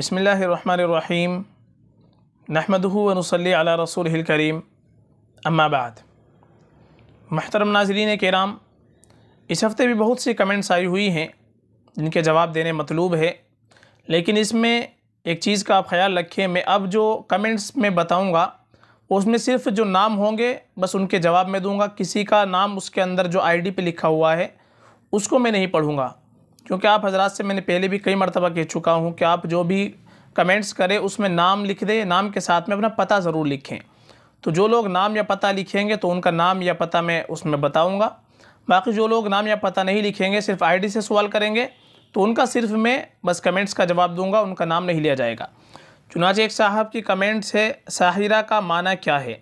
बसमीम नहमदूनसली अला रसूल करीम अम्माबाद महतरम नाजरीन कराम इस हफ़्ते भी बहुत सी कमेंट्स आई हुई हैं जिनके जवाब देने मतलूब है लेकिन इसमें एक चीज़ का आप ख्याल रखें मैं अब जो कमेंट्स में बताऊंगा उसमें सिर्फ जो नाम होंगे बस उनके जवाब में दूंगा किसी का नाम उसके अंदर जो आईडी पे लिखा हुआ है उसको मैं नहीं पढ़ूंगा क्योंकि आप हजरात से मैंने पहले भी कई मरतबा कह चुका हूँ कि आप जो भी कमेंट्स करें उसमें नाम लिख दें नाम के साथ में अपना पता ज़रूर लिखें तो जो लोग नाम या पता लिखेंगे तो उनका नाम या पता मैं उसमें बताऊँगा बाकी जो लोग नाम या पता नहीं लिखेंगे सिर्फ डी से सवाल करेंगे तो उनका सिर्फ मैं बस कमेंट्स का जवाब दूँगा उनका नाम नहीं लिया जाएगा चुनाचे एक साहब की कमेंट्स है साहिरा का माना क्या है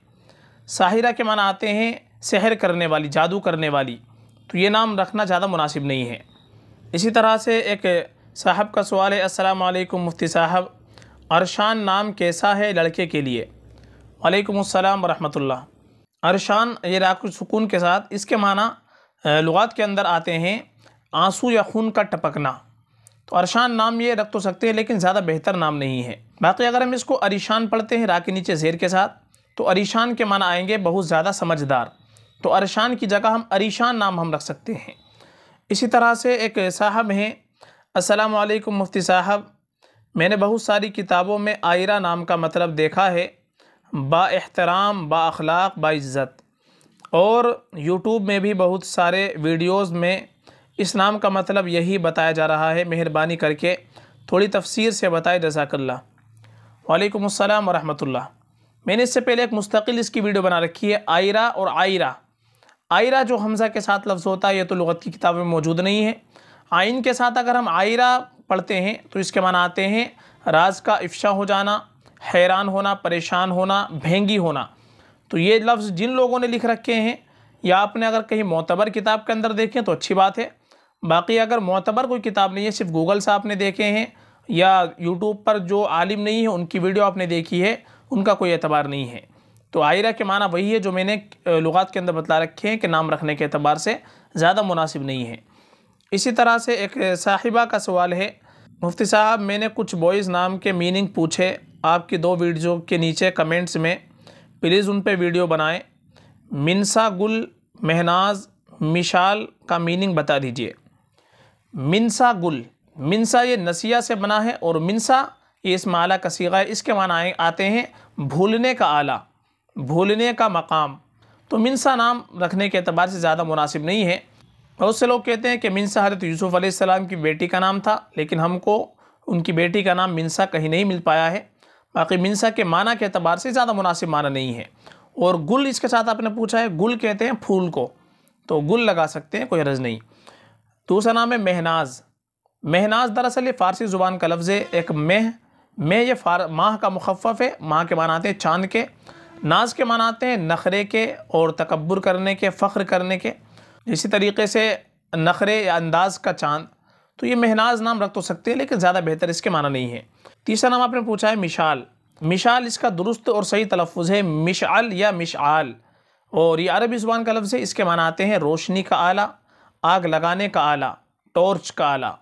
साहिरा के माना आते हैं सहर करने वाली जादू करने वाली तो ये नाम रखना ज़्यादा मुनासिब नहीं है इसी तरह से एक साहब का सवाल है अस्सलाम वालेकुम मुफ्ती साहब अरशान नाम कैसा है लड़के के लिए वालेकुम अस्सलाम वरहमतुल्लाह अरशान ये राकुल सुकून के साथ इसके माना लुगात के अंदर आते हैं आंसू या खून का टपकना तो अरशान नाम ये रख तो सकते हैं लेकिन ज़्यादा बेहतर नाम नहीं है बाकी अगर हम इसको अरीशान पढ़ते हैं रा के नीचे जेर के साथ तो अरीशान के माना आएंगे बहुत ज़्यादा समझदार तो अरशान की जगह हम अरीशान नाम हम रख सकते हैं इसी तरह से एक साहब हैं अस्सलाम वालेकुम मुफ्ती साहब मैंने बहुत सारी किताबों में आयरा नाम का मतलब देखा है बा एहतराम बा अखलाक बा इज़्ज़त और यूट्यूब में भी बहुत सारे वीडियोस में इस नाम का मतलब यही बताया जा रहा है मेहरबानी करके थोड़ी तफसीर से बताए जजाकल्ला वालेकुम अस्सलाम वरहमतुल्लाह मैंने इससे पहले एक मुस्तकिल इसकी वीडियो बना रखी है आयरा और आयरा आयरा जो हमज़ा के साथ लफ्ज़ होता है ये तो लगत की किताब में मौजूद नहीं है आइन के साथ अगर हम आयरा पढ़ते हैं तो इसके माना आते हैं राज का इफ्शा हो जाना हैरान होना परेशान होना भेंगी होना तो ये लफ्ज़ जिन लोगों ने लिख रखे हैं या आपने अगर कहीं मोतबर किताब के अंदर देखें तो अच्छी बात है बाकी अगर मोतबर कोई किताब नहीं है सिर्फ गूगल से आपने देखे हैं या यूट्यूब पर जो आलिम नहीं है उनकी वीडियो आपने देखी है उनका कोई एतबार नहीं है तो आयरा के माना वही है जो मैंने लुगात के अंदर बतला रखे हैं कि नाम रखने के अतबार से ज़्यादा मुनासिब नहीं है इसी तरह से एक साहिबा का सवाल है मुफ्ती साहब मैंने कुछ बॉयज़ नाम के मीनिंग पूछे आपकी दो वीडियो के नीचे कमेंट्स में प्लीज़ उन पर वीडियो बनाएँ मिनसा गुल महनाज मिशाल का मीनिंग बता दीजिए मिनसा गुल मिनसा ये नसिया से बना है और मिनसा ये इस माला का सीगा है इसके माना आते हैं भूलने का आला भूलने का मकाम तो मिनसा नाम रखने के अतबार से ज़्यादा मुनासिब नहीं है बहुत से लोग कहते हैं कि मिनसा हरत यूसुफ़ आसमाम की बेटी का नाम था लेकिन हमको उनकी बेटी का नाम मिनसा कहीं नहीं मिल पाया है बाकी मिनसा के माना के अतबार से ज़्यादा मुनासिब माना नहीं है और गुल इसके साथ आपने पूछा है गुल कहते हैं फूल को तो गुल लगा सकते हैं कोई रज़ नहीं दूसरा नाम है महनाज महनाज दरअसल ये फ़ारसी ज़ुबान का लफ्ज़ है एक मह मह ये फार माह का मुखफ़ है माह के माना आते हैं चाँद के नाज के मनाते आते हैं नखरे के और तकबर करने के फ़ख्र करने के इसी तरीके से नखरे या अंदाज़ का चांद तो ये महनाज नाम रख तो सकते हैं लेकिन ज़्यादा बेहतर इसके माना नहीं है तीसरा नाम आपने पूछा है मिशाल मिशाल इसका दुरुस्त और सही तलफ़ है मिशाल या मिशाल और ये अरबी ज़ुबान का लफ्ज़ है इसके माना आते हैं रोशनी का आला आग लगाने का आला टॉर्च का आला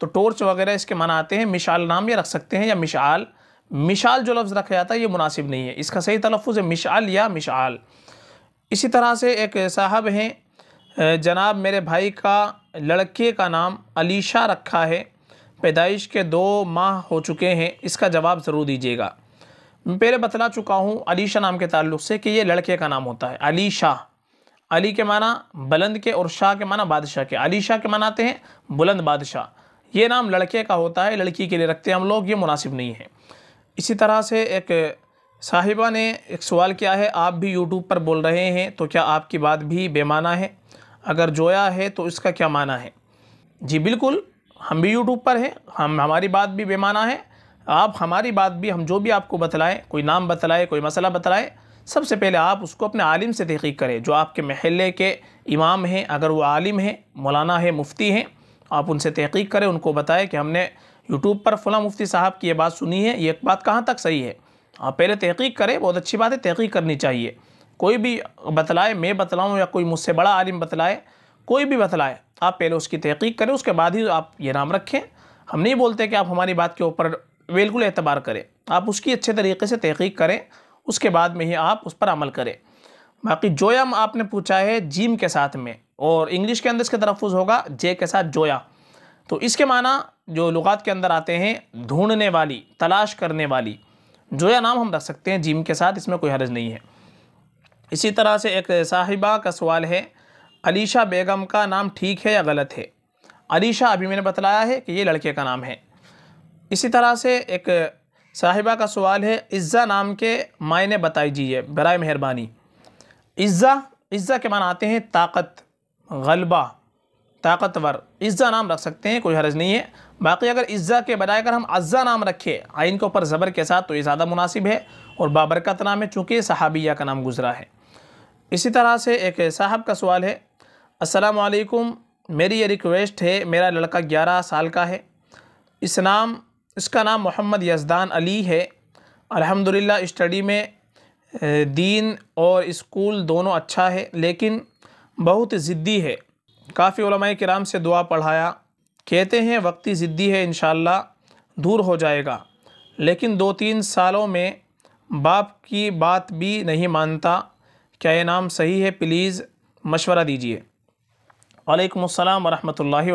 तो टॉर्च वगैरह इसके माना आते हैं मिशाल नाम ये रख सकते हैं या मिशाल मिशाल जो लफ्ज़ रखा जाता है ये मुनासिब नहीं है इसका सही तलफ़ है मिशाल या मिशाल इसी तरह से एक साहब हैं जनाब मेरे भाई का लड़के का नाम अलीशा रखा है पैदाइश के दो माह हो चुके हैं इसका जवाब ज़रूर दीजिएगा पहले बतला चुका हूँ अलीशा नाम के ताल्लुक से कि ये लड़के का नाम होता है अली शाह अली के माना बुलंद के और शाह के माना बादशाह के अली शाह के मनाते हैं बुलंद बादशाह ये नाम लड़के का होता है लड़की के लिए रखते हैं हम लोग ये मुनासिब नहीं है इसी तरह से एक साहिबा ने एक सवाल किया है आप भी यूट्यूब पर बोल रहे हैं तो क्या आपकी बात भी बेमाना है अगर जोया है तो इसका क्या माना है जी बिल्कुल हम भी यूट्यूब पर हैं हम हमारी बात भी बेमाना है आप हमारी बात भी हम जो भी आपको बतलाएँ कोई नाम बतलाए कोई मसला बतलाए सबसे पहले आप उसको अपने आलिम से तहकीक करें जो आपके महल्ले के इमाम हैं अगर वो आलिम हैं मौलाना है मुफ्ती हैं आप उनसे तहकीक करें उनको बताएं कि हमने यूट्यूब पर फला मुफ्ती साहब की ये बात सुनी है ये बात कहाँ तक सही है आप हाँ, पहले तहकीक करें बहुत अच्छी बात है तहकीक करनी चाहिए कोई भी बतलाए मैं बतलाऊँ या कोई मुझसे बड़ा आलिम बतलाए कोई भी बतलाए आप पहले उसकी तहकीक करें उसके बाद ही आप ये नाम रखें हम नहीं बोलते कि आप हमारी बात के ऊपर बिल्कुल एतबार करें आप उसकी अच्छे तरीके से तहकीक करें उसके बाद में ही आप उस पर अमल करें बाकी जोयाम आपने पूछा है जीम के साथ में और इंग्लिश के अंदर इसके तरफ़ होगा जे के साथ जोया तो इसके माना जो लुगात के अंदर आते हैं ढूंढने वाली तलाश करने वाली जो या नाम हम रख सकते हैं जिम के साथ इसमें कोई हरज नहीं है इसी तरह से एक साहिबा का सवाल है अलीशा बेगम का नाम ठीक है या गलत है अलीशा अभी मैंने बतलाया है कि ये लड़के का नाम है इसी तरह से एक साहिबा का सवाल है इज़्ज़ा नाम के मायने बताई जीजिए बरए मेहरबानी इज़्ज़ा इज़्ज़ा के माना आते हैं ताकत गलबा ताकतवर इज़्ज़ा नाम रख सकते हैं कोई हरज नहीं है बाकी अगर इज़्ज़ा के बजाय अगर हम अज्ज़ा नाम रखें आइन के ऊपर ज़बर के साथ तो ये ज़्यादा मुनासिब है और बाबरकत नाम है चूँकि सहाबिया का नाम गुजरा है इसी तरह से एक साहब का सवाल है असलकुम मेरी ये रिक्वेस्ट है मेरा लड़का ग्यारह साल का है इस नाम इसका नाम मोहम्मद यजदान अली है अल्हम्दुलिल्लाह स्टडी में दीन और स्कूल दोनों अच्छा है लेकिन बहुत ज़िद्दी है काफ़ी कराम से दुआ पढ़ाया कहते हैं वक्ती ज़िद्दी है इन दूर हो जाएगा लेकिन दो तीन सालों में बाप की बात भी नहीं मानता क्या ये नाम सही है प्लीज़ मशवरा दीजिए वालेकुम अस्सलाम वरहमतुल्लाहि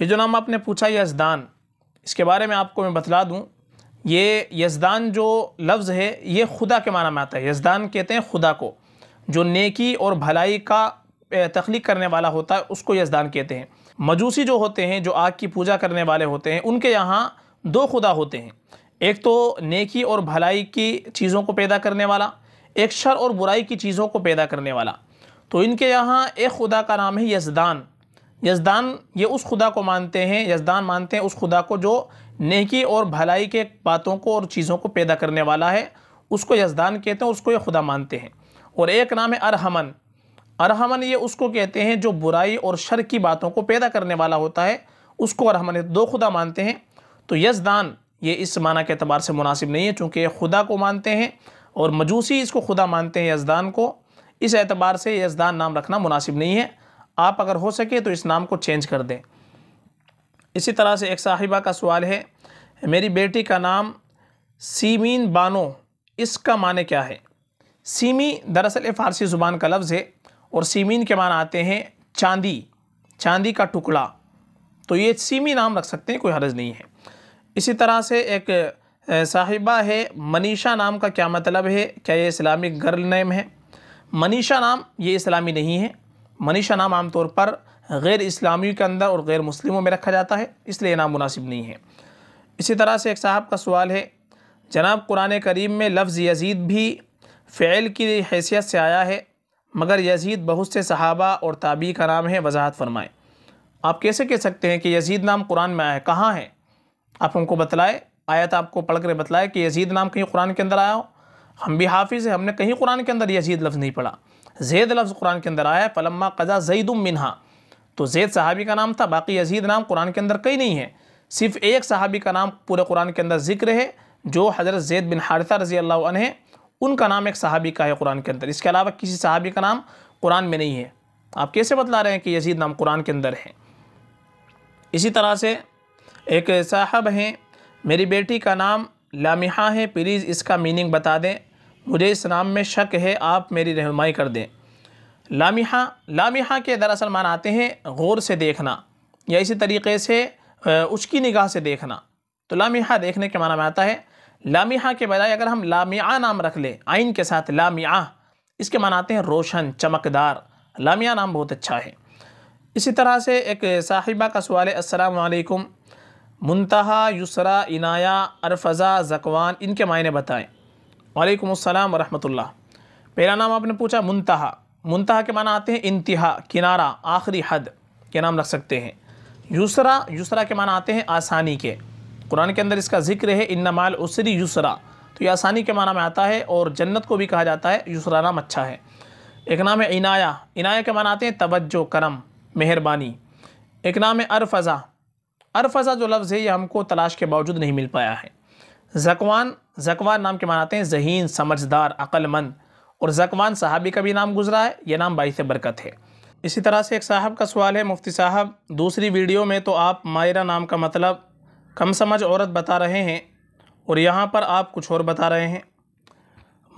ये जो नाम आपने पूछा यजदान इसके बारे में आपको मैं बतला दूं ये यजदान जो लफ्ज़ है ये खुदा के माना में आता है यजदान कहते हैं खुदा को जो नेकी और भलाई का तख्लीक करने वाला होता है उसको यजदान कहते हैं मजूसी जो होते हैं जो आग की पूजा करने वाले होते हैं उनके यहाँ दो खुदा होते हैं एक तो नेकी और भलाई की चीज़ों को पैदा करने वाला एक शर और बुराई की चीज़ों को पैदा करने वाला तो इनके यहाँ एक खुदा का नाम है यजदान यजदान ये उस खुदा को मानते हैं यजदान मानते हैं उस खुदा को जो नेकी और भलाई के बातों को और चीज़ों को पैदा करने वाला है उसको यजदान कहते हैं उसको ये खुदा मानते हैं और एक नाम है अरहमन अरहमन ये उसको कहते हैं जो बुराई और शर की बातों को पैदा करने वाला होता है उसको अरहमन दो खुदा मानते हैं तो यजदान ये इस माना के अतबार से मुनासिब नहीं है चूँकि खुदा को मानते हैं और मजूसी इसको खुदा मानते हैं यजदान को इस एतबार से यजदान नाम रखना मुनासिब नहीं है आप अगर हो सके तो इस नाम को चेंज कर दें इसी तरह से एक साहिबा का सवाल है मेरी बेटी का नाम सीमीन बानो इसका माने क्या है सीमी दरअसल फ़ारसी ज़ुबान का लफ्ज़ है और सीमीन के मान आते हैं चांदी चांदी का टुकड़ा तो ये सीमी नाम रख सकते हैं कोई हर्ज नहीं है इसी तरह से एक साहिबा है मनीषा नाम का क्या मतलब है क्या ये इस्लामिक गर्ल नेम है मनीषा नाम ये इस्लामी नहीं है मनीषा नाम आमतौर पर गैर इस्लामी के अंदर और गैर मुस्लिमों में रखा जाता है इसलिए नाम मुनासिब नहीं है इसी तरह से एक साहब का सवाल है जनाब कुरान करीम में लफ्ज़ यजीद भी फ़ैल की हैसियत से आया है मगर यजीद बहुत से सहाबा और ताबी का नाम है वजाहत फरमाए आप कैसे कह सकते हैं कि यजीद नाम कुरान में आया है कहाँ है आप हमको बतलाए आयत आपको पढ़ कर बतलाए कि यजीद नाम कहीं कुरान के अंदर आया हो हम भी हाफिज़ हैं हमने कहीं कुरान के अंदर यजीद लफ्ज़ नहीं पढ़ा जैद लफ्ज़ कुरान के अंदर आया फ़लम्मा कज़ा जईदम मिनहा तो जैद सहाबी का नाम था बाकी यजीद नाम कुरान के अंदर कहीं नहीं है सिर्फ़ एक सहाबी का नाम पूरे कुरान के अंदर जिक्र है जो हज़रत जैद बिन हारसा रज़ी अल्लाह उनका नाम एक सहाबी का है कुरान के अंदर इसके अलावा किसी सहाबी का नाम कुरान में नहीं है आप कैसे बतला रहे हैं कि यजीद नाम कुरान के अंदर है इसी तरह से एक साहब हैं मेरी बेटी का नाम लामिहा है प्लीज़ इसका मीनिंग बता दें मुझे इस नाम में शक है आप मेरी रहनमाई कर दें लामिहा लामिहा के दरअसल मान आते हैं गौर से देखना या इसी तरीके से उसकी निगाह से देखना तो लामिहा देखने के माना में आता है लामिया के बजाय अगर हम लामिया नाम रख लें आइन के साथ लामिया इसके मनाते हैं रोशन चमकदार लामिया नाम बहुत अच्छा है इसी तरह से एक साहिबा का सवाल है असलकुम मुंतहा युसरा इनाया अरफज़ा जकवान इनके मायने बताएं वालेकुम अस्सलाम वरहमतुल्लाह पहला नाम आपने पूछा मुंतहा मुंतहा के माना आते हैं इंतहा किनारा आखिरी हद के नाम रख सकते हैं यूसरा यूसरा के माना आते हैं आसानी के कुरान के अंदर इसका जिक्र है माल उसरी यूसरा तो ये आसानी के माना में आता है और जन्नत को भी कहा जाता है यूसरा नाम अच्छा है एक नाम है इनाया इनाया के माना आते हैं तवज्जो करम मेहरबानी एक नाम है अरफज़ा अरफज़ा जो लफ्ज़ है ये हमको तलाश के बावजूद नहीं मिल पाया है जकवान जकवान नाम के मानाते हैं जहीन समझदार अक्लमंद और जकवान साहबी का भी नाम गुजरा है यह नाम बाईस बरकत है इसी तरह से एक साहब का सवाल है मुफ्ती साहब दूसरी वीडियो में तो आप मायरा नाम का मतलब कम समझ औरत बता रहे हैं और यहाँ पर आप कुछ और बता रहे हैं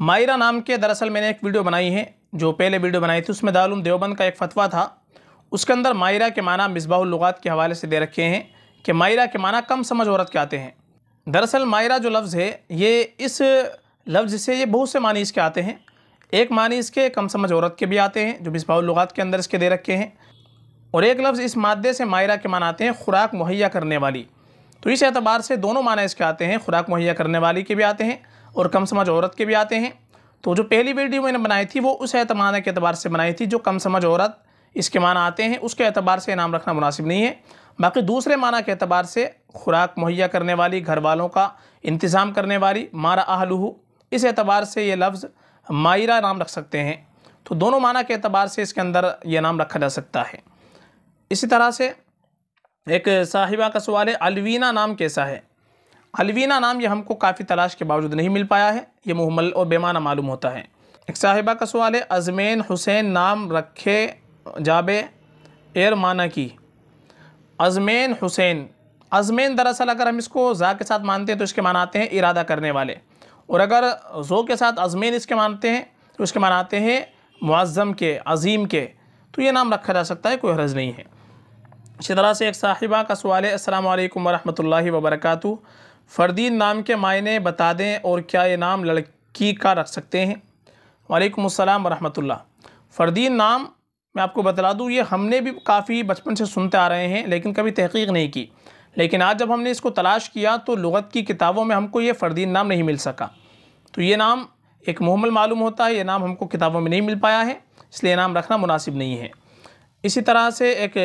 मायरा नाम के दरअसल मैंने एक वीडियो बनाई है जो पहले वीडियो बनाई थी उसमें दारुल देवबंद का एक फतवा था उसके अंदर मायरा के माना मिसबाहुलगात के हवाले से दे रखे हैं कि मायरा के माना कम समझ औरत के आते हैं दरअसल मायरा जो लफ्ज़ है ये इस लफ्ज़ से ये बहुत से मानी इसके आते हैं एक मानी इसके कम समझ औरत के भी आते हैं जो मिसबाहुलगात के अंदर इसके दे रखे हैं और एक लफ्ज़ इस मादे से मायरा के माना आते हैं खुराक मुहैया करने वाली तो इस एतबार से दोनों माना इसके आते हैं खुराक मुहैया करने वाली के भी आते हैं और कम समझ औरत के भी आते हैं तो जो पहली वीडियो मैंने बनाई थी वो उस एतमाना के अतबार से बनाई थी जो कम समझ औरत इसके माना आते हैं उसके अतबार से नाम रखना मुनासिब नहीं है बाकी दूसरे माना के अतबार से खुराक मुहैया करने वाली घर वालों का इंतज़ाम करने वाली मारा आहलूह इस एतबार से ये लफ्ज़ मायरा नाम रख सकते हैं तो दोनों माना के अतबार से इसके अंदर यह नाम रखा जा सकता है इसी तरह से एक साहिबा का सवाल है अलवीना नाम कैसा है अलवीना नाम ये हमको काफ़ी तलाश के बावजूद नहीं मिल पाया है ये मुहमल और बेमाना मालूम होता है एक साहिबा का सवाल है अजमैन हुसैन नाम रखे जाबे एर माना की अजमैन हुसैन अजमैन दरअसल अगर हम इसको ज़ा के साथ मानते हैं तो इसके मान आते हैं इरादा करने वाले और अगर जो के साथ अजमैन इसके मानते हैं तो इसके मान आते हैं मुआज़म के अज़ीम के तो ये नाम रखा जा सकता है कोई हरज नहीं है इसी तरह से एक साहिबा का सवाल है असलकम वरहमल वबरक फ़र्दीन नाम के मायने बता दें और क्या ये नाम लड़की का रख सकते हैं वालेकुम अस्सलाम वरहमतुल्लाह फ़र्दीन नाम मैं आपको बतला दूँ ये हमने भी काफ़ी बचपन से सुनते आ रहे हैं लेकिन कभी तहकीक नहीं की लेकिन आज जब हमने इसको तलाश किया तो लगत की किताबों में हमको ये फ़र्दीन नाम नहीं मिल सका तो ये नाम एक मुहमल मालूम होता है ये नाम हमको किताबों में नहीं मिल पाया है इसलिए नाम रखना मुनासिब नहीं है इसी तरह से एक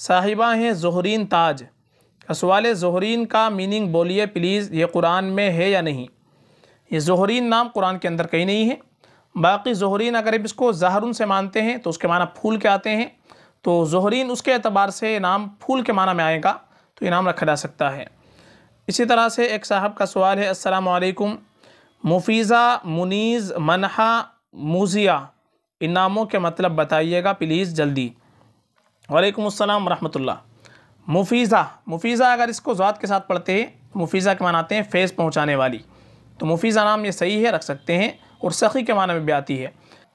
साहिबा हैं जहरीन ताज असवाल जहरीन का मीनिंग बोलिए प्लीज़ ये कुरान में है या नहीं ये जहरीन नाम कुरान के अंदर कहीं नहीं है बाकी जहरीन अगर इसको जहरुन से मानते हैं तो उसके माना फूल के आते हैं तो जहरीन उसके अतबार से नाम फूल के माना में आएगा तो ये नाम रखा जा सकता है इसी तरह से एक साहब का सवाल है असलकुम मुफीज़ा मुनीज़ मनहा मुजिया इन नामों के मतलब बताइएगा प्लीज़ जल्दी वालेकुम रहमतुल्लाह मुफीज़ा मुफीज़ा अगर इसको ज़ात के साथ पढ़ते हैं तो मुफीज़ा के मानाते हैं फैज़ पहुँचाने वाली तो मुफीज़ा नाम ये सही है रख सकते हैं और सखी के माना में भी आती है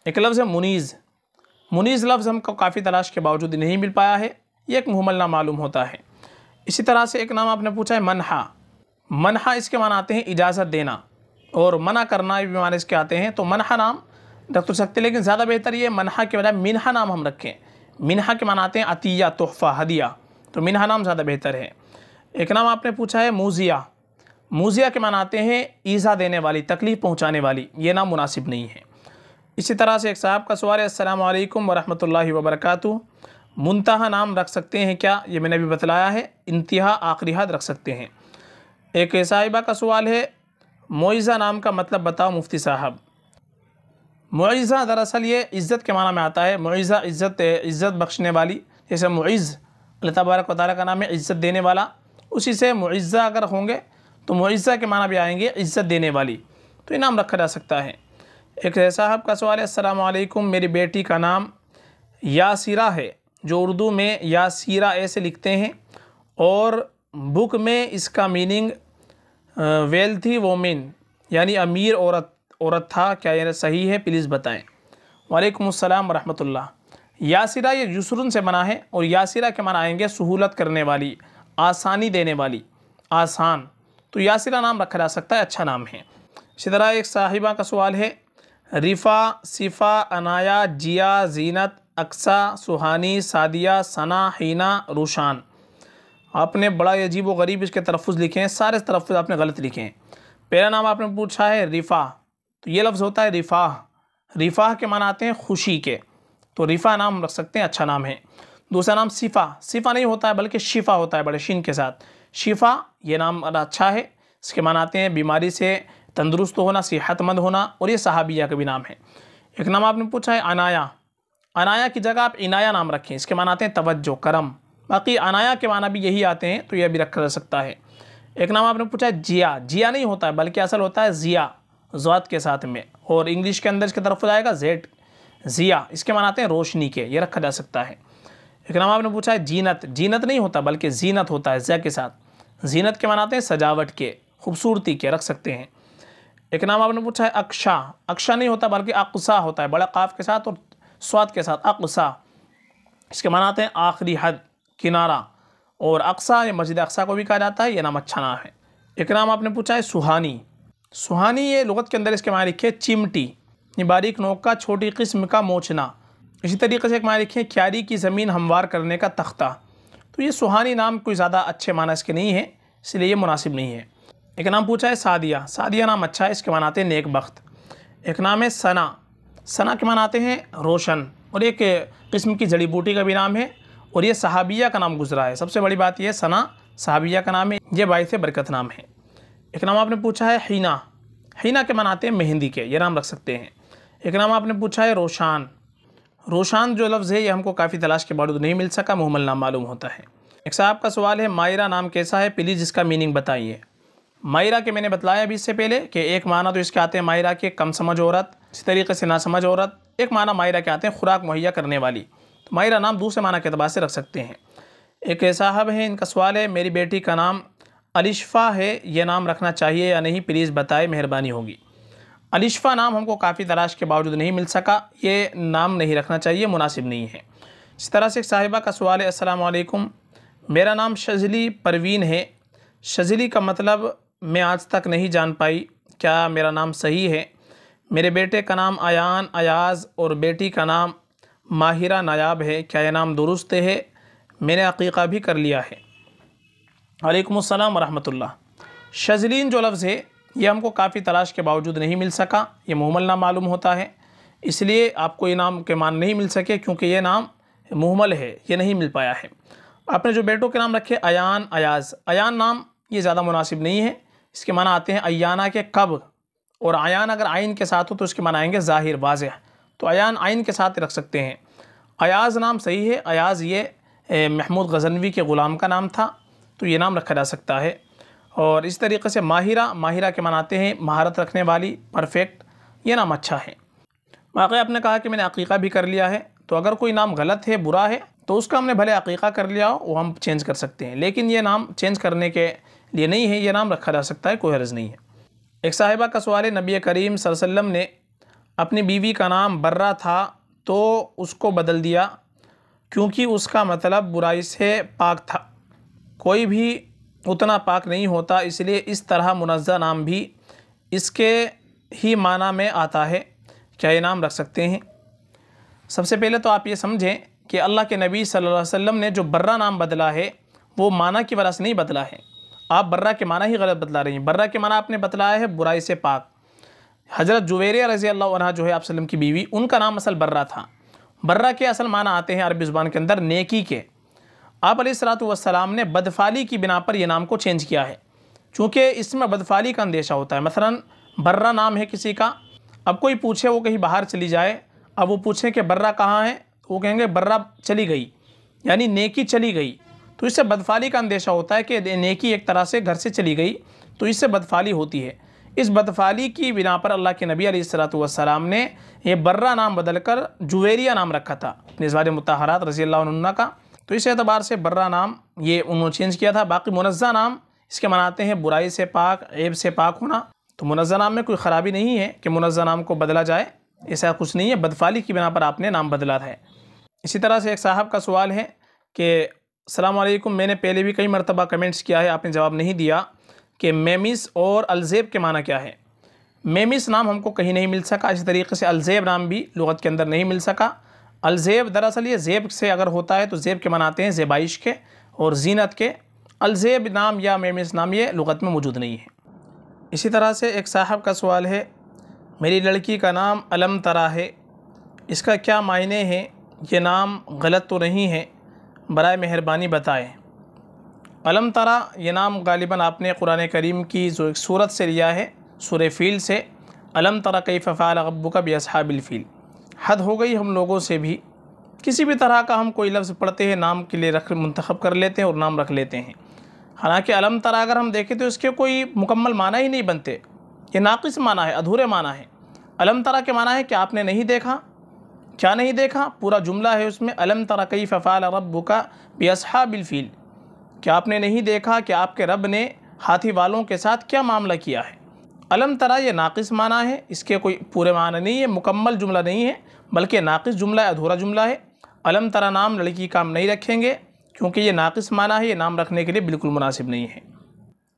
एक लफ्ज़ है मुनीज़ मुनीज़ लफ्ज़ हमको काफ़ी तलाश के बावजूद नहीं मिल पाया है ये एक मुहमल नाम मालूम होता है इसी तरह से एक नाम आपने पूछा है मनहा मनहा इसके माना आते हैं इजाज़त देना और मना करना भी माना इसके आते हैं तो मनहा नाम रख तो सकते लेकिन ज़्यादा बेहतर ये मनहा के बजाय मिनहा नाम हम रखें मिनहा के मनाते हैं अतिया तोहफ़ा हदिया तो मिनहा नाम ज़्यादा बेहतर है एक नाम आपने पूछा है मूजिया मूजिया के मनाते हैं ईज़ा देने वाली तकलीफ़ पहुँचाने वाली ये नाम मुनासिब नहीं है इसी तरह से एक साहब का सवाल है असलकम वरह वबरक मुनतहा नाम रख सकते हैं क्या ये मैंने अभी बतलाया है इंतहा आखिरी हद रख सकते हैं एक साहिबा का सवाल है मोइज़ा नाम का मतलब बताओ मुफ्ती साहब मुआज़ा दरअसल ये इज़्ज़त के माना में आता है मुआज़ा इज़्ज़त इज़्ज़त बख्शने वाली जैसे मुइज़ अल्लाह तबारक वाली का नाम है इज़्ज़त देने वाला उसी से मुआज़ा अगर होंगे तो मुआज़ा के माना भी आएंगे इज़्ज़त देने वाली तो इनाम रखा जा सकता है एक साहब का सवाल है असलकुम मेरी बेटी का नाम यासीरा है जो उर्दू में यासीरा ऐसे लिखते हैं और बुक में इसका मीनिंग वेल्थी वोमेन यानी अमीर औरत औरत था क्या यह सही है प्लीज़ बताएं वालेकुम अस्सलाम वरहमतुल्लाह यासिरा ये युसरन से बना है और यासिरा के माना आएंगे सहूलत करने वाली आसानी देने वाली आसान तो यासिरा नाम रखा जा सकता है अच्छा नाम है इसी तरह एक साहिबा का सवाल है रिफ़ा सिफ़ा अनाया जिया जीनत अक्सा सुहानी सादिया सना हीना रुशान आपने बड़ा अजीब व गरीब इसके तरफ़ लिखे हैं सारे तरफ़ आपने गलत लिखे हैं पहला नाम आपने पूछा है रिफ़ा तो ये लफ्ज़ होता है रिफा रिफा के माना आते हैं खुशी के तो रिफ़ा नाम रख सकते हैं अच्छा नाम है दूसरा नाम सिफ़ा सिफ़ा नहीं होता है बल्कि शिफ़ा होता है बड़े शीन के साथ शिफ़ा ये नाम अच्छा है इसके माना आते हैं बीमारी से तंदुरुस्त होना सेहतमंद होना और ये सहाबिया का भी नाम है एक नाम आपने पूछा है अनाया अनाया की जगह आप इनाया नाम रखें इसके माना आते हैं तवज्जो करम बाकी अनाया के माना भी यही आते हैं तो यह भी रखा जा सकता है एक नाम आपने पूछा है जिया जिया नहीं होता है बल्कि असल होता है ज़िया जवात के साथ में और इंग्लिश के अंदर इसकी तरफ हो जाएगा जेड ज़िया इसके मान आते हैं रोशनी के ये रखा जा सकता है एक नाम आपने पूछा है जीनत जीनत नहीं होता बल्कि जीनत होता है ज़ के साथ जीनत के मनाते हैं सजावट के खूबसूरती के रख सकते हैं एक नाम आपने पूछा है अक्षा अक्षा नहीं होता बल्कि अकसा होता है बड़ा काफ के साथ और स्वाद के साथ अकसा इसके मनाते हैं आखिरी हद किनारा और अक्सा या मस्जिद अक्सा को भी कहा जाता है यह नाम अच्छा नाम है एक नाम आपने पूछा है सुहानी सुहानी ये लगत के अंदर इसके मायने लिखे चिमटी ये बारीक नोक का छोटी किस्म का मोचना इसी तरीके से एक मायने लिखे क्यारी की ज़मीन हमवार करने का तख्ता तो ये सुहानी नाम कोई ज़्यादा अच्छे माना इसके नहीं है इसलिए ये मुनासिब नहीं है एक नाम पूछा है सादिया सादिया नाम अच्छा है इसके मान आते हैं नेक बख्त एक नाम है सना सना के मान आते हैं रोशन और एक किस्म की जड़ी बूटी का भी नाम है और ये सहाबिया का नाम गुजरा है सबसे बड़ी बात यह सना सहाबिया का नाम है ये बायस बरकत नाम है एक नाम आपने पूछा है हीना हीना के मनाते हैं मेहंदी के ये नाम रख सकते हैं एक नाम आपने पूछा है रोशान रोशान जो लफ्ज़ है ये हमको काफ़ी तलाश के बावजूद नहीं मिल सका मोहम्मल नाम मालूम होता है एक साहब का सवाल है मायरा नाम कैसा है प्लीज़ इसका मीनिंग बताइए मायरा के मैंने बतलाया अभी इससे पहले कि एक माना तो इसके आते हैं मायरा के कम समझ औरत इसी तरीके से ना समझ औरत एक माना मायरा के आते हैं खुराक मुहैया करने वाली तो मायरा नाम दूसरे माना के अतबार से रख सकते हैं एक साहब हैं इनका सवाल है मेरी बेटी का नाम अलिशफ़ा है ये नाम रखना चाहिए या नहीं प्लीज़ बताए मेहरबानी होगी अलिशफ़ा नाम हमको काफ़ी तलाश के बावजूद नहीं मिल सका ये नाम नहीं रखना चाहिए मुनासिब नहीं है इस तरह से एक साहिबा का सवाल है असलकुम मेरा नाम शजली परवीन है शजली का मतलब मैं आज तक नहीं जान पाई क्या मेरा नाम सही है मेरे बेटे का नाम आयान अयाज और बेटी का नाम माहिरा नायाब है क्या यह नाम दुरुस्त है मैंने अकीक़ा भी कर लिया है वालेकुम वरहमतुल्ला शजलिन जो लफ्ज़ है ये हमको काफ़ी तलाश के बावजूद नहीं मिल सका ये मुहमल नाम मालूम होता है इसलिए आपको ये नाम के मान नहीं मिल सके क्योंकि ये नाम मुहमल है ये नहीं मिल पाया है आपने जो बेटों के नाम रखे अयान अयाज अयान नाम ये ज़्यादा मुनासिब नहीं है इसके माना आते हैं अयाना के कब और अयान अगर आइन के साथ हो तो उसके माना आएंगे ज़ाहिर वाजह तो अयान आइन के साथ रख सकते हैं अयाज नाम सही है अयाज ये महमूद गजनवी के ग़ुलाम का नाम था तो ये नाम रखा जा सकता है और इस तरीके से माहिरा माहिरा के मनाते हैं महारत रखने वाली परफेक्ट ये नाम अच्छा है वाक़ आपने कहा कि मैंने अकीक़ा भी कर लिया है तो अगर कोई नाम गलत है बुरा है तो उसका हमने भले अकीक़ा कर लिया हो वो हम चेंज कर सकते हैं लेकिन ये नाम चेंज करने के लिए नहीं है ये नाम रखा जा सकता है कोई हर्ज़ नहीं है एक साहिबा का सवाल है नबी करीम वसल्लम ने अपनी बीवी का नाम बर्रा था तो उसको बदल दिया क्योंकि उसका मतलब बुराई से पाक था कोई भी उतना पाक नहीं होता इसलिए इस तरह मुनज़ा नाम भी इसके ही माना में आता है क्या ये नाम रख सकते हैं सबसे पहले तो आप ये समझें कि अल्लाह के नबी सल्लल्लाहु अलैहि वसल्लम ने जो बर्रा नाम बदला है वो माना की वजह से नहीं बदला है आप बर्रा के माना ही गलत बतला रही हैं बर्रा के माना आपने बतलाया है बुराई से पाक हज़रत जुवेर रज़ी अल्लाह जो है आप वसलम की बीवी उनका नाम असल बर्रा था बर्रा के असल माना आते हैं अरबी ज़ुबान के अंदर नेकी के आप सलाम ने बदफाली की बिना पर यह नाम को चेंज किया है चूँकि इसमें बदफाली का अंदेशा होता है मसला बर्रा नाम है किसी का अब कोई पूछे वो कहीं बाहर चली जाए अब वो पूछें कि बर्रा कहाँ है वो कहेंगे बर्रा चली गई यानी नेकी चली गई तो इससे बदफाली का अंदेशा होता है कि नेकी एक तरह से घर से चली गई तो इससे बदफाली होती है इस बदफाली की बिना पर अल्लाह के नबी सलाम ने यह बर्रा नाम बदलकर जुवेरिया नाम रखा था निजवार मतहरात रज़ी का तो इस एतबार से बर्रा नाम ये उन्होंने चेंज किया था बाकी मुनज़ा नाम इसके मनाते हैं बुराई से पाक ऐब से पाक होना तो मुनज़ा नाम में कोई ख़राबी नहीं है कि मुनज़ा नाम को बदला जाए ऐसा कुछ नहीं है बदफाली की बिना पर आपने नाम बदला था इसी तरह से एक साहब का सवाल है कि सलामकुम मैंने पहले भी कई मरतबा कमेंट्स किया है आपने जवाब नहीं दिया कि मेमिस और अलजेब के माना क्या है मेमिस नाम हमको कहीं नहीं मिल सका इसी तरीके से अलजेब नाम भी लगत के अंदर नहीं मिल सका अलजेब दरअसल ये जेब से अगर होता है तो जेब के मनाते हैं जेबाइश के और जीनत के अलजेब नाम या मेमिस नाम ये लगत में मौजूद नहीं है इसी तरह से एक साहब का सवाल है मेरी लड़की का नाम अलम तरा है इसका क्या मायने हैं ये नाम गलत तो नहीं है बर मेहरबानी बताएं अलम तरा ये नाम गालिबा आपने कुरान करीम की जो एक सूरत से लिया है सूर फ़ील से अलम तरा कई फ़फ़ाल अबू का बेसहाबिल फ़ील हद हो गई हम लोगों से भी किसी भी तरह का हम कोई लफ्ज़ पढ़ते हैं नाम के लिए रख मंतखब कर लेते हैं और नाम रख लेते हैं हालांकि अलम तरह अगर हम देखें तो इसके कोई मुकम्मल माना ही नहीं बनते ये नाक़स माना है अधूरे माना है अलम तरा के माना है कि आपने नहीं देखा क्या नहीं देखा पूरा जुमला है उसमें अलम तरह कई फ़फ़ाल रब का बेसहा बिलफ़ील क्या आपने नहीं देखा कि आपके रब ने हाथी वालों के साथ क्या मामला किया है अलम तरा ये नाक़स माना है इसके कोई पूरे माना नहीं है मुकम्मल जुमला नहीं है बल्कि नाक़स जुमला अधूरा जुमला है अलम तरा नाम लड़की काम नहीं रखेंगे क्योंकि ये नाक़स माना है ये नाम रखने के लिए बिल्कुल मुनासिब नहीं है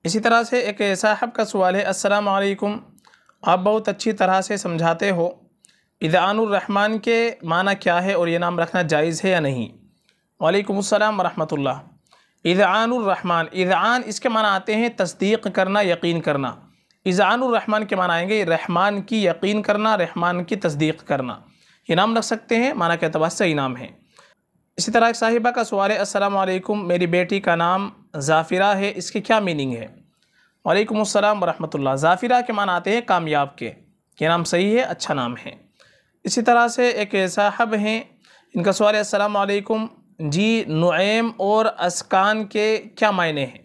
इसी तरह से एक साहब का सवाल है असलकुम आप बहुत अच्छी तरह से समझाते हो रहमान के माना क्या है और ये नाम रखना जायज़ है या नहीं वालेकुम अस्सलाम वरहमतुल्लाह रहमान इदान इसके माना आते हैं तस्दीक करना यकीन करना ईज़ानरहमान के माना आएंगे रहमान की यकीन करना रहमान की तस्दीक करना ये नाम रख सकते हैं माना के अतबार से इनाम है इसी तरह एक साहिबा का सवाल है असलकुम मेरी बेटी का नाम जाफिरा है इसकी क्या मीनिंग है वालेकुम अस्सलाम वरहमतुल्लाह जाफिरा के माना आते हैं कामयाब के ये नाम सही है अच्छा नाम है इसी तरह से एक साहब हैं इनका सवाल असलकुम जी नुएम और असकान के क्या मायने हैं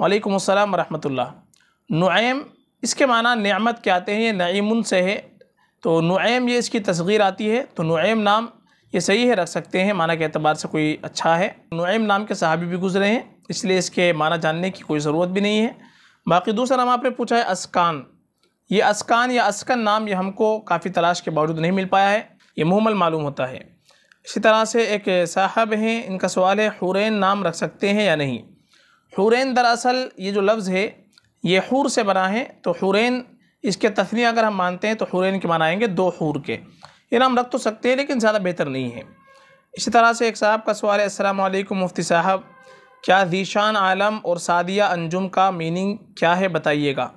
वालेकुम अस्सलाम वरहमतुल्लाह नुम इसके माना नियामत के आते हैं ये नईमन से है तो नुम ये इसकी तस्गीर आती है तो नुम नाम ये सही है रख सकते हैं माना के अतबार से कोई अच्छा है नुम नाम के सहाबी भी गुजरे हैं इसलिए इसके माना जानने की कोई ज़रूरत भी नहीं है बाकी दूसरा नाम आपने पूछा है अस्कान ये अस्कान या अस्कन नाम ये हमको काफ़ी तलाश के बावजूद नहीं मिल पाया है ये मुहमल मालूम होता है इसी तरह से एक साहब हैं इनका सवाल है हुरैन नाम रख सकते हैं या नहीं हुरैन दरअसल ये जो लफ्ज़ है ये हूर से बना है तो हुरैन इसके तस्वीर अगर हम मानते हैं तो हुरैन के मनाएँगे दो हूर के ये नाम रख तो सकते हैं लेकिन ज़्यादा बेहतर नहीं है इसी तरह से एक साहब का सवाल है असल मुफ्ती साहब क्या जीशान आलम और सादिया अंजुम का मीनिंग क्या है बताइएगा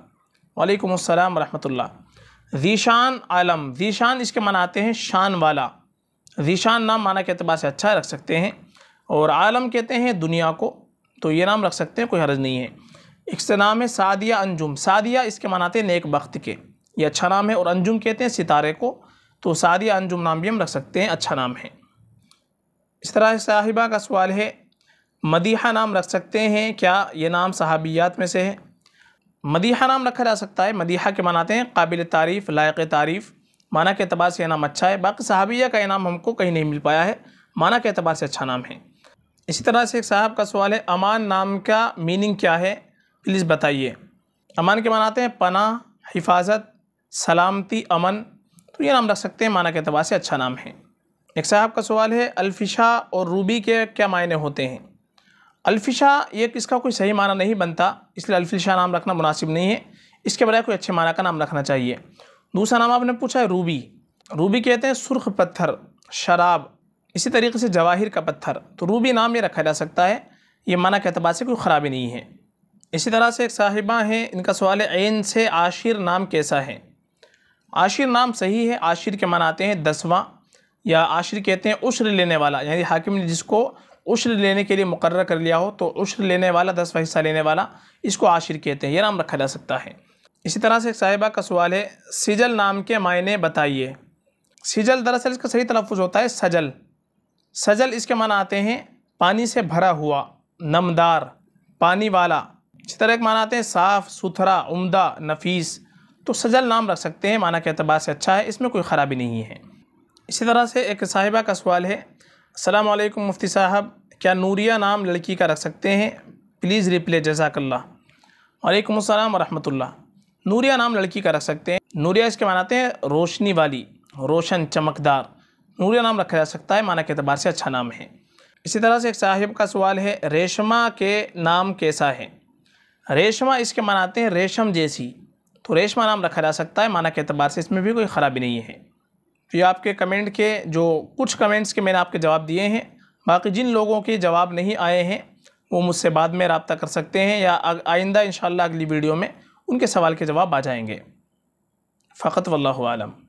वालेकुम अस्सलाम रहमतुल्लाह जीशान आलम जीशान इसके मनाते हैं शान वाला जीशान नाम माना के अतबार से अच्छा रख सकते हैं और आलम कहते हैं दुनिया को तो ये नाम रख सकते हैं कोई हर्ज नहीं है इकतनाम नाम है सादिया अंजुम सादिया इसके मनाते हैं नेक वक्त के ये अच्छा नाम है और अंजुम कहते हैं सितारे को तो सादिया अंजुम नाम भी हम रख सकते हैं अच्छा नाम है इस तरह साहिबा का सवाल है मदीहा नाम रख सकते हैं क्या ये नाम सहाबियात में से है मदीहा नाम रखा जा सकता है मदीहा के मनाते हैं काबिल तारीफ़ लायक तारीफ़ माना के अतबार से यह नाम अच्छा है बाकी सहाबिया का इनाम हमको कहीं नहीं मिल पाया है माना के अतबार से अच्छा नाम है इसी तरह से एक साहब का सवाल है अमान नाम का मीनिंग क्या है प्लीज़ बताइए अमान के मानाते हैं पना हिफाजत सलामती अमन तो ये नाम रख सकते हैं माना के अतबार से अच्छा नाम है एक साहब का सवाल है अल्फ़िशा और रूबी के क्या मायने होते हैं अल्फ़िशा ये इसका कोई सही माना नहीं बनता इसलिए अल्फ़िशा नाम रखना मुनासिब नहीं है इसके बजाय कोई अच्छे माना का नाम रखना चाहिए दूसरा नाम आपने पूछा है रूबी रूबी कहते हैं सुर्ख पत्थर शराब इसी तरीके से जवाहिर का पत्थर तो रूबी नाम ये रखा जा सकता है ये माना के अतबार से कोई ख़राबी नहीं है इसी तरह से एक साहिबा हैं इनका सवाल है ऐन से आशिर नाम कैसा है आशिर नाम सही है आशिर के मान आते हैं दसवां या आशिर कहते हैं उश्र लेने वाला यानी हाकिम ने जिसको उश्र लेने के लिए मुकर कर लिया हो तो उश्र लेने वाला दसवा हिस्सा लेने वाला इसको आशिर कहते हैं यह नाम रखा जा सकता है इसी तरह से एक साहिबा का सवाल है सिजल नाम के मायने बताइए सिजल दरअसल इसका सही तलफ़ होता है सजल सजल इसके माना आते हैं पानी से भरा हुआ नमदार पानी वाला इसी तरह के माना आते हैं साफ़ सुथरा उमदा नफीस तो सजल नाम रख सकते हैं माना के अतबार से अच्छा है इसमें कोई ख़राबी नहीं है इसी तरह से एक साहिबा का सवाल है असलकम मुफ्ती साहब क्या नूरिया नाम लड़की का रख सकते हैं प्लीज़ रिप्ले जजाकल्ला वालेकुम अस्सलाम वरहमतुल्लाह नूरिया नाम लड़की का रख सकते हैं नूरिया इसके मानाते हैं रोशनी वाली रोशन चमकदार नूरिया नाम रखा जा सकता है माना के अतबार से अच्छा नाम है इसी तरह से एक साहिब का सवाल है रेशमा के नाम कैसा है रेशमा इसके मनाते हैं रेशम जैसी तो रेशमा नाम रखा जा सकता है माना के अतबार से इसमें भी कोई ख़राबी नहीं है तो ये आपके कमेंट के जो कुछ कमेंट्स के मैंने आपके जवाब दिए हैं बाकी जिन लोगों के जवाब नहीं आए हैं वो मुझसे बाद में रबता कर सकते हैं या आइंदा इन अगली वीडियो में उनके सवाल के जवाब आ जाएंगे फ़कत वल्लम